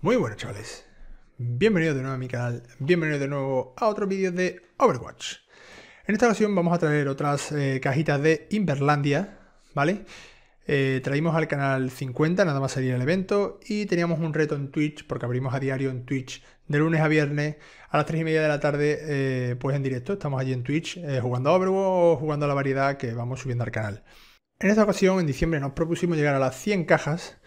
Muy buenas chavales, bienvenidos de nuevo a mi canal, bienvenidos de nuevo a otro vídeo de Overwatch. En esta ocasión vamos a traer otras eh, cajitas de Inverlandia, ¿vale? Eh, traímos al canal 50, nada más salir el evento, y teníamos un reto en Twitch, porque abrimos a diario en Twitch de lunes a viernes a las 3 y media de la tarde, eh, pues en directo, estamos allí en Twitch jugando a Overwatch o jugando a la variedad que vamos subiendo al canal. En esta ocasión, en diciembre, nos propusimos llegar a las 100 cajas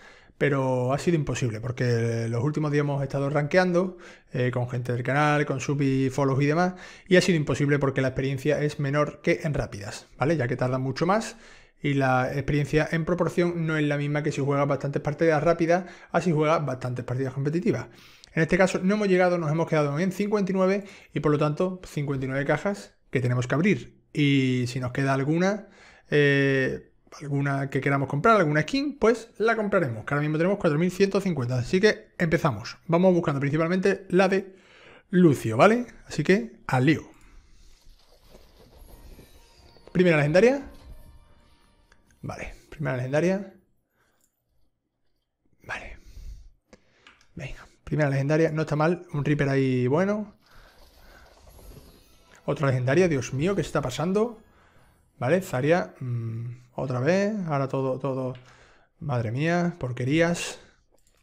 pero ha sido imposible porque los últimos días hemos estado rankeando eh, con gente del canal, con sub y follows y demás, y ha sido imposible porque la experiencia es menor que en rápidas, ¿vale? Ya que tarda mucho más y la experiencia en proporción no es la misma que si juegas bastantes partidas rápidas a si juegas bastantes partidas competitivas. En este caso no hemos llegado, nos hemos quedado en 59 y por lo tanto 59 cajas que tenemos que abrir. Y si nos queda alguna, eh, alguna que queramos comprar, alguna skin, pues la compraremos, que ahora mismo tenemos 4150, así que empezamos. Vamos buscando principalmente la de Lucio, ¿vale? Así que al lío. Primera legendaria. Vale, primera legendaria. Vale. Venga, primera legendaria, no está mal, un Reaper ahí bueno. Otra legendaria, Dios mío, ¿qué está pasando? Vale, Zaria... Mmm otra vez, ahora todo, todo, madre mía, porquerías.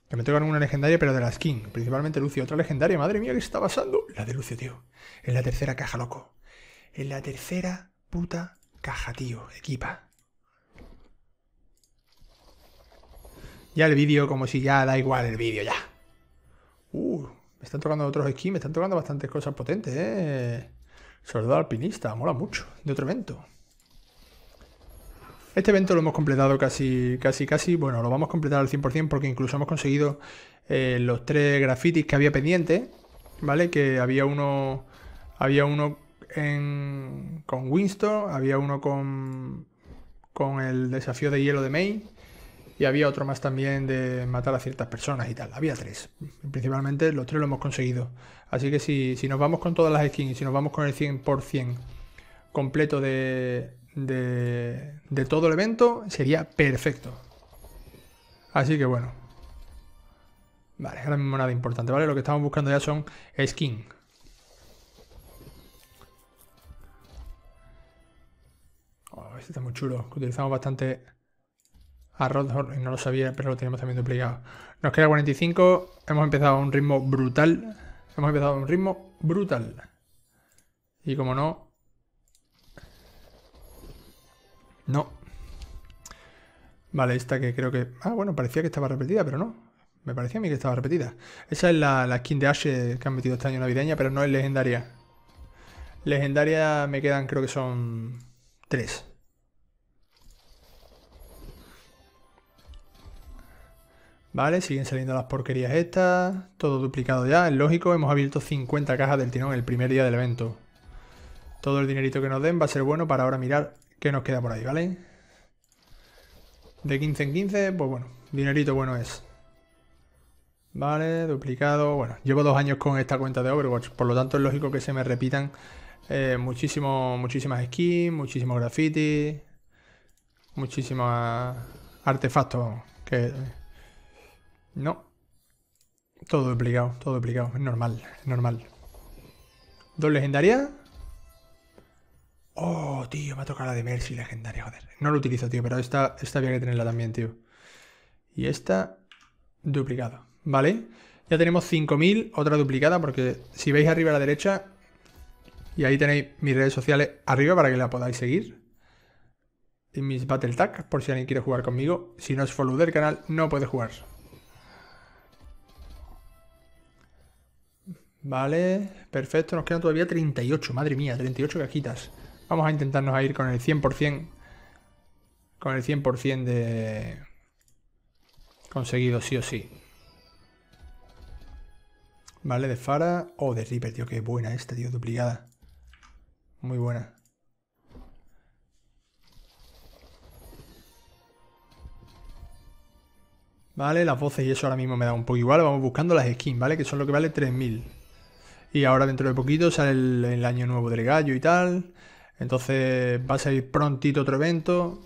Que me tocan una legendaria, pero de la skin. Principalmente Lucio. Otra legendaria. Madre mía, ¿qué está pasando? La de Lucio, tío. En la tercera caja, loco. En la tercera puta caja, tío. Equipa. Ya el vídeo, como si ya da igual el vídeo, ya. Uh, me están tocando otros skins. Me están tocando bastantes cosas potentes, eh. Soldado alpinista. Mola mucho. De otro evento. Este evento lo hemos completado casi, casi, casi. Bueno, lo vamos a completar al 100% porque incluso hemos conseguido eh, los tres grafitis que había pendiente, ¿vale? Que había uno, había uno con Winston, había uno con, con el desafío de hielo de May y había otro más también de matar a ciertas personas y tal. Había tres. Principalmente los tres lo hemos conseguido. Así que si, si nos vamos con todas las skins y si nos vamos con el 100% completo de, de, todo el evento sería perfecto. Así que bueno. Vale, ahora mismo nada importante, ¿vale? Lo que estamos buscando ya son skin. Oh, este está muy chulo. que Utilizamos bastante y no lo sabía, pero lo tenemos también duplicado. Nos queda 45, hemos empezado a un ritmo brutal. Hemos empezado a un ritmo brutal. Y como no, No. Vale, esta que creo que... Ah, bueno, parecía que estaba repetida, pero no. Me parecía a mí que estaba repetida. Esa es la, skin de Ashe que han metido este año navideña, pero no es legendaria. Legendaria me quedan, creo que son tres. Vale, siguen saliendo las porquerías estas. Todo duplicado ya. Es lógico, hemos abierto 50 cajas del tirón el primer día del evento. Todo el dinerito que nos den va a ser bueno para ahora mirar que nos queda por ahí, ¿vale? De 15 en 15, pues bueno, dinerito bueno es. Vale, duplicado. Bueno, llevo dos años con esta cuenta de Overwatch, por lo tanto es lógico que se me repitan eh, muchísimo, muchísimas skins, muchísimos graffiti, muchísimos artefactos que... No. Todo duplicado, todo duplicado. Es normal, es normal. Dos legendarias. Oh, tío, me ha tocado la de Mercy legendaria, joder. No lo utilizo, tío, pero esta, esta había que tenerla también, tío. Y esta, Duplicada ¿vale? Ya tenemos 5000, otra duplicada, porque si veis arriba a la derecha, y ahí tenéis mis redes sociales arriba para que la podáis seguir. Y mis Battle Tags por si alguien quiere jugar conmigo. Si no es follow del canal, no puede jugar. Vale, perfecto. Nos quedan todavía 38. Madre mía, 38 cajitas. Vamos a intentarnos a ir con el 100%. Con el 100% de... Conseguido sí o sí. Vale, de Fara. Oh, de Reaper, tío. Qué buena esta, tío. Duplicada. Muy buena. Vale, las voces y eso ahora mismo me da un poco igual. Vamos buscando las skins, ¿vale? Que son lo que vale 3.000. Y ahora dentro de poquito sale el, el año nuevo del gallo y tal. Entonces va a salir prontito otro evento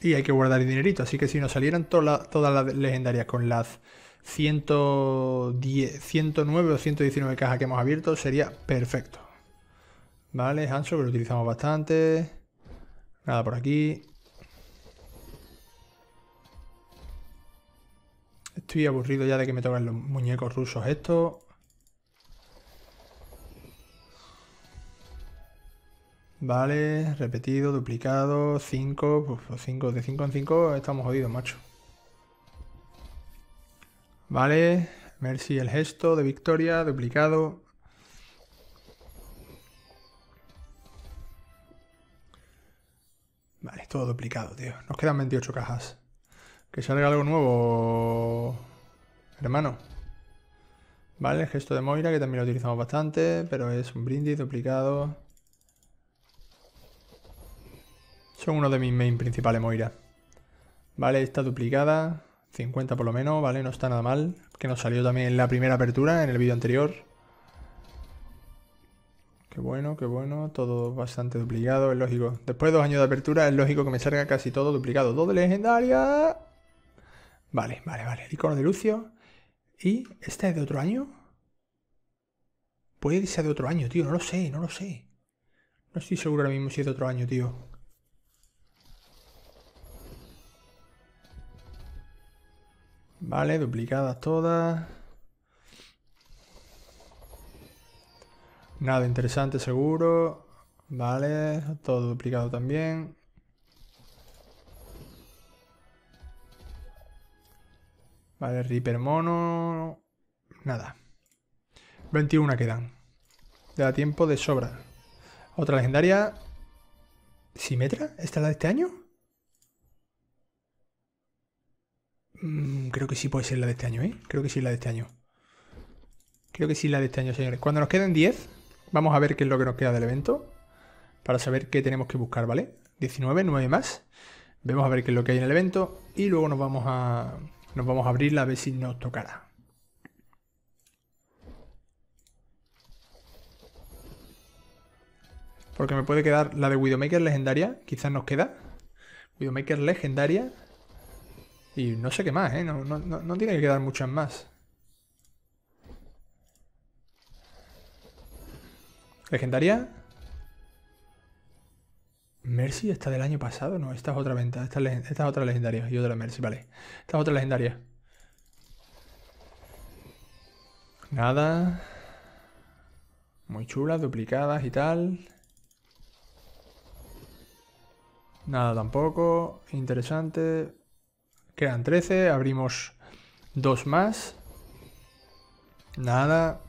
y hay que guardar el dinerito. Así que si nos salieran todas las legendarias con las 110, 109 o 119 cajas que hemos abierto, sería perfecto. Vale, Hanso, que lo utilizamos bastante. Nada por aquí. Estoy aburrido ya de que me toquen los muñecos rusos estos. Vale, repetido, duplicado, 5, de 5 en 5 estamos jodidos, macho. Vale, Mercy el gesto de victoria, duplicado. Vale, todo duplicado, tío. Nos quedan 28 cajas. Que salga algo nuevo, hermano. Vale, el gesto de Moira, que también lo utilizamos bastante, pero es un brindis duplicado. Son uno de mis main principales Moira. Vale, está duplicada. 50 por lo menos, ¿vale? No está nada mal. Que nos salió también en la primera apertura, en el vídeo anterior. Qué bueno, qué bueno. Todo bastante duplicado, es lógico. Después de dos años de apertura, es lógico que me salga casi todo duplicado. Dos de legendaria. Vale, vale, vale. El icono de Lucio. ¿Y este es de otro año? Puede ser de otro año, tío. No lo sé, no lo sé. No estoy seguro ahora mismo si es de otro año, tío. Vale, duplicadas todas. Nada interesante seguro. Vale, todo duplicado también. Vale, Reaper mono. Nada. 21 quedan. Da tiempo de sobra. Otra legendaria. ¿Simetra? ¿Esta es la de este año? Mm, creo que sí puede ser la de este año, ¿eh? Creo que sí la de este año. Creo que sí la de este año, señores. Cuando nos queden 10, vamos a ver qué es lo que nos queda del evento. Para saber qué tenemos que buscar, ¿vale? 19, 9 más. Vemos a ver qué es lo que hay en el evento. Y luego nos vamos a, nos vamos a abrirla a ver si nos tocará. Porque me puede quedar la de Widowmaker legendaria. Quizás nos queda. Widowmaker legendaria. Y no sé qué más, ¿eh? No, tiene que quedar muchas más. Legendaria. Mercy, esta del año pasado. No, esta es otra venta. Esta es, esta otra legendaria. Y otra Mercy, vale. Esta es otra legendaria. Nada. Muy chulas, duplicadas y tal. Nada tampoco. Interesante. Quedan 13, abrimos dos más. Nada.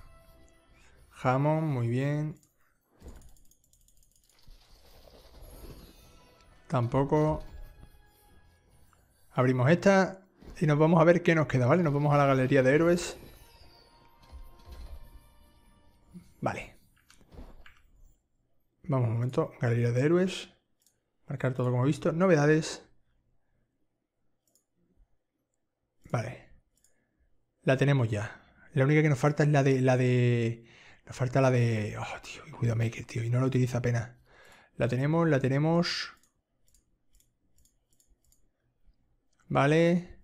Jamón, muy bien. Tampoco. Abrimos esta y nos vamos a ver qué nos queda, ¿vale? Nos vamos a la galería de héroes. Vale. Vamos un momento, galería de héroes. Marcar todo como he visto. Novedades. Vale. La tenemos ya. La única que nos falta es la de. La de. Nos falta la de. Oh, tío, y tío. Y no la utiliza apenas. La tenemos, la tenemos. Vale.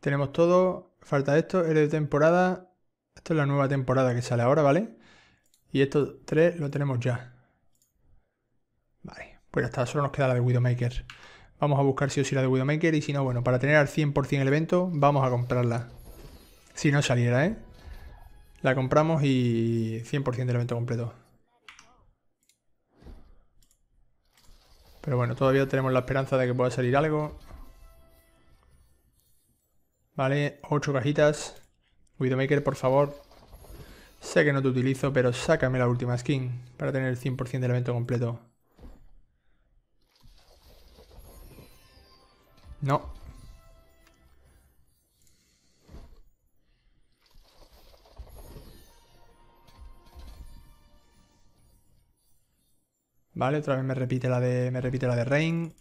Tenemos todo. Falta esto. El de temporada. Esto es la nueva temporada que sale ahora, ¿vale? Y estos tres lo tenemos ya. Vale. Pues hasta solo nos queda la de Widowmaker. Vamos a buscar si os o la de Widowmaker y si no, bueno, para tener al 100% el evento, vamos a comprarla. Si no saliera, ¿eh? La compramos y 100% del evento completo. Pero bueno, todavía tenemos la esperanza de que pueda salir algo. Vale, 8 cajitas. Widowmaker, por favor. Sé que no te utilizo, pero sácame la última skin para tener el 100% del evento completo. No. Vale, otra vez me repite la de. Me repite la de Rain.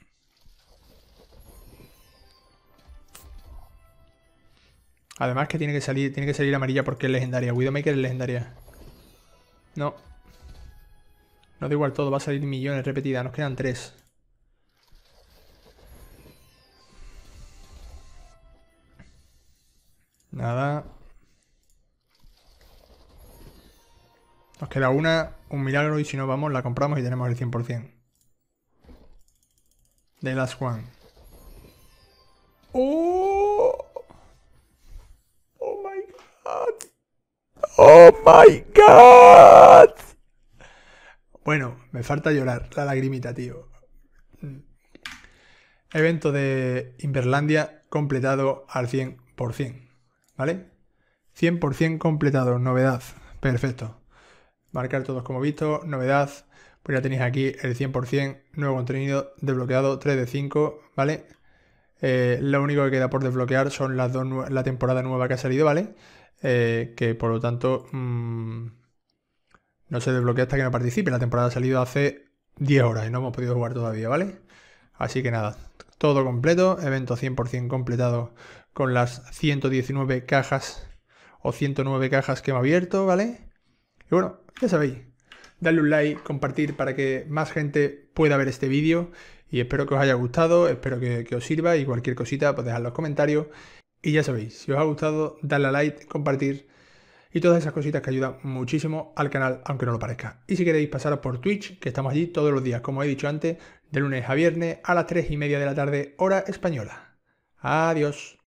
Además que tiene que salir, tiene que salir amarilla porque es legendaria. Widowmaker es legendaria. No. No da igual todo, va a salir millones repetidas. Nos quedan tres. Nada. Nos queda una, un milagro y si no vamos la compramos y tenemos el 100%. de last one. ¡Oh! ¡Oh my god! ¡Oh my god! Bueno, me falta llorar, la lagrimita, tío. Evento de Inverlandia completado al 100%. ¿vale? 100% completado, novedad, perfecto. Marcar todos como visto, novedad, pues ya tenéis aquí el 100% nuevo contenido desbloqueado 3 de 5, ¿vale? Eh, lo único que queda por desbloquear son las dos la temporada nueva que ha salido, ¿vale? Eh, que por lo tanto mm, no se desbloquea hasta que no participe. La temporada ha salido hace 10 horas y no hemos podido jugar todavía, ¿vale? Así que nada, todo completo, evento 100% completado con las 119 cajas o 109 cajas que me abierto, ¿vale? Y bueno, ya sabéis, darle un like, compartir para que más gente pueda ver este vídeo y espero que os haya gustado, espero que, os sirva y cualquier cosita pues dejadlo los comentarios y ya sabéis, si os ha gustado, darle a like, compartir y todas esas cositas que ayudan muchísimo al canal, aunque no lo parezca. Y si queréis pasaros por Twitch, que estamos allí todos los días, como he dicho antes, de lunes a viernes a las 3 y media de la tarde, hora española. Adiós.